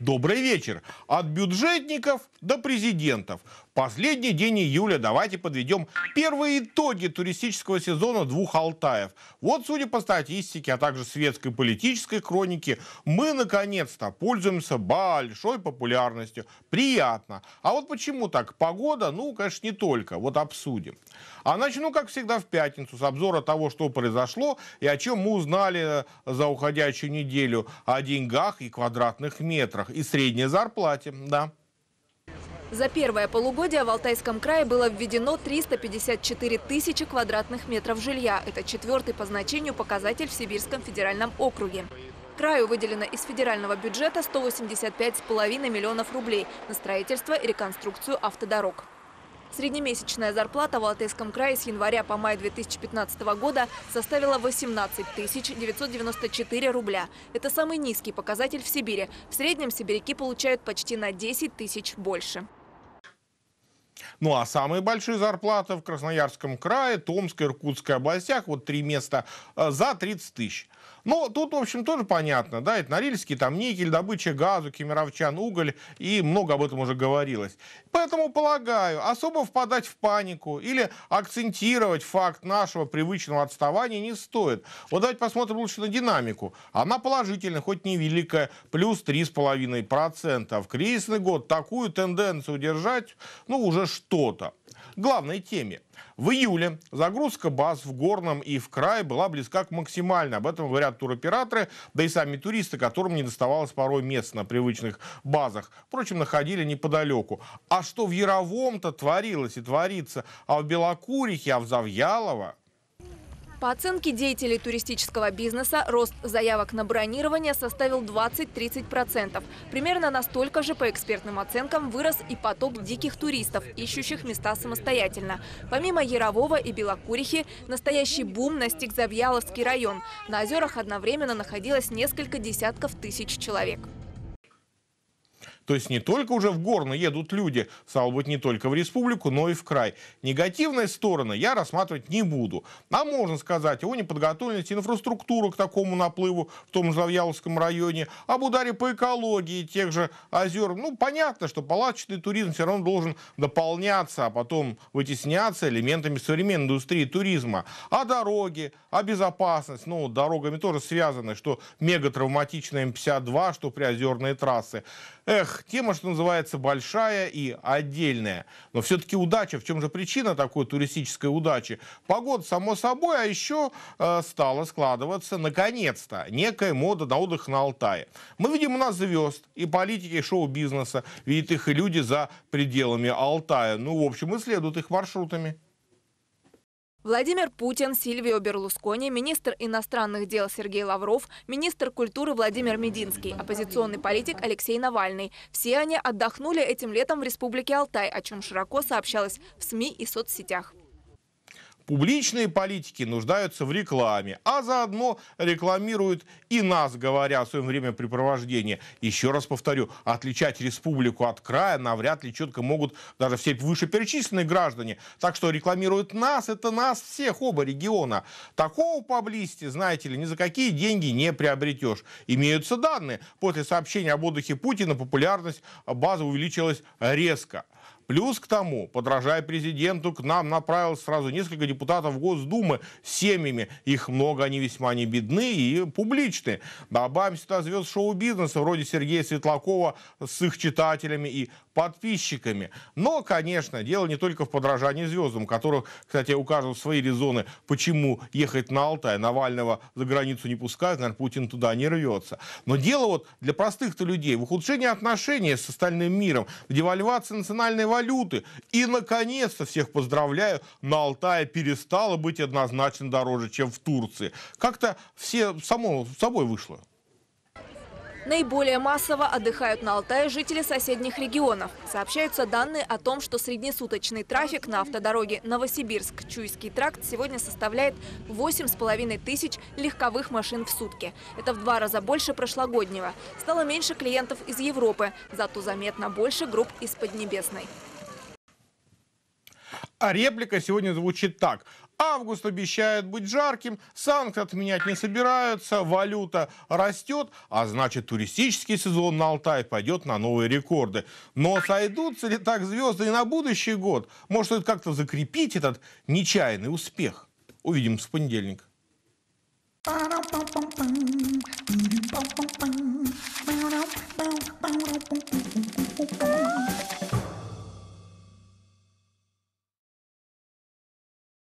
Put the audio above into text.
Добрый вечер. От бюджетников до президентов. Последний день июля давайте подведем первые итоги туристического сезона двух Алтаев. Вот, судя по статистике, а также светской политической кронике, мы наконец-то пользуемся большой популярностью. Приятно. А вот почему так? Погода? Ну, конечно, не только. Вот обсудим. А начну, как всегда, в пятницу с обзора того, что произошло и о чем мы узнали э, за уходящую неделю. О деньгах и квадратных метрах. И средней зарплате, да. За первое полугодие в Алтайском крае было введено 354 тысячи квадратных метров жилья. Это четвертый по значению показатель в Сибирском федеральном округе. Краю выделено из федерального бюджета 185,5 миллионов рублей на строительство и реконструкцию автодорог. Среднемесячная зарплата в Алтайском крае с января по май 2015 года составила 18 994 рубля. Это самый низкий показатель в Сибири. В среднем сибиряки получают почти на 10 тысяч больше. Ну а самые большие зарплаты в Красноярском крае, Томской, Иркутской областях, вот три места э, за 30 тысяч. Но ну, тут, в общем, тоже понятно, да, это Норильский, там никель, добыча газу, кемеровчан, уголь, и много об этом уже говорилось. Поэтому, полагаю, особо впадать в панику или акцентировать факт нашего привычного отставания не стоит. Вот давайте посмотрим лучше на динамику. Она положительная, хоть невеликая, плюс 3,5%. В кризисный год такую тенденцию держать, ну, уже что-то. Главной теме. В июле загрузка баз в Горном и в Крае была близка к максимальной. Об этом говорят туроператоры, да и сами туристы, которым не доставалось порой мест на привычных базах. Впрочем, находили неподалеку. А что в Яровом-то творилось и творится, а в Белокурихе, а в Завьялово – по оценке деятелей туристического бизнеса, рост заявок на бронирование составил 20-30%. Примерно настолько же, по экспертным оценкам, вырос и поток диких туристов, ищущих места самостоятельно. Помимо Ярового и Белокурихи, настоящий бум настиг Завьяловский район. На озерах одновременно находилось несколько десятков тысяч человек. То есть не только уже в Горно едут люди, стало быть, не только в республику, но и в край. Негативные стороны я рассматривать не буду. А можно сказать о неподготовленности инфраструктуры к такому наплыву в том же Завьяловском районе, об ударе по экологии тех же озер. Ну, понятно, что палаточный туризм все равно должен дополняться, а потом вытесняться элементами современной индустрии туризма. А дороги, о а безопасности, ну, дорогами тоже связаны, что мегатравматичная М-52, эм что приозерные трассы. Эх, всех тема, что называется, большая и отдельная. Но все-таки удача, в чем же причина такой туристической удачи? Погода, само собой, а еще э, стала складываться, наконец-то, некая мода на отдых на Алтае. Мы видим у нас звезд и политики шоу-бизнеса, видят их и люди за пределами Алтая. Ну, в общем, исследуют их маршрутами. Владимир Путин, Сильвио Берлускони, министр иностранных дел Сергей Лавров, министр культуры Владимир Мединский, оппозиционный политик Алексей Навальный. Все они отдохнули этим летом в Республике Алтай, о чем широко сообщалось в СМИ и соцсетях. Публичные политики нуждаются в рекламе, а заодно рекламируют и нас, говоря о своем времяпрепровождении. Еще раз повторю, отличать республику от края навряд ли четко могут даже все вышеперечисленные граждане. Так что рекламируют нас, это нас всех, оба региона. Такого поблизости, знаете ли, ни за какие деньги не приобретешь. Имеются данные. После сообщения об отдыхе Путина популярность базы увеличилась резко. Плюс к тому, подражая президенту, к нам направил сразу несколько депутатов Госдумы с семьями. Их много, они весьма не бедны и публичны. Добавим сюда звезд шоу-бизнеса, вроде Сергея Светлакова с их читателями и подписчиками. Но, конечно, дело не только в подражании звездам, которых, кстати, у каждого свои резоны, почему ехать на Алтай. Навального за границу не пускают, наверное, Путин туда не рвется. Но дело вот для простых-то людей в ухудшении отношений с остальным миром, в девальвации национальной валюты, валюты. И, наконец-то, всех поздравляю, на Алтае перестало быть однозначно дороже, чем в Турции. Как-то все само собой вышло. Наиболее массово отдыхают на Алтае жители соседних регионов. Сообщаются данные о том, что среднесуточный трафик на автодороге Новосибирск-Чуйский тракт сегодня составляет 8,5 тысяч легковых машин в сутки. Это в два раза больше прошлогоднего. Стало меньше клиентов из Европы, зато заметно больше групп из Поднебесной. А реплика сегодня звучит так. Август обещает быть жарким, санкции отменять не собираются, валюта растет, а значит туристический сезон на Алтай пойдет на новые рекорды. Но сойдутся ли так звезды и на будущий год? Может, стоит как-то закрепить этот нечаянный успех? Увидим с понедельника.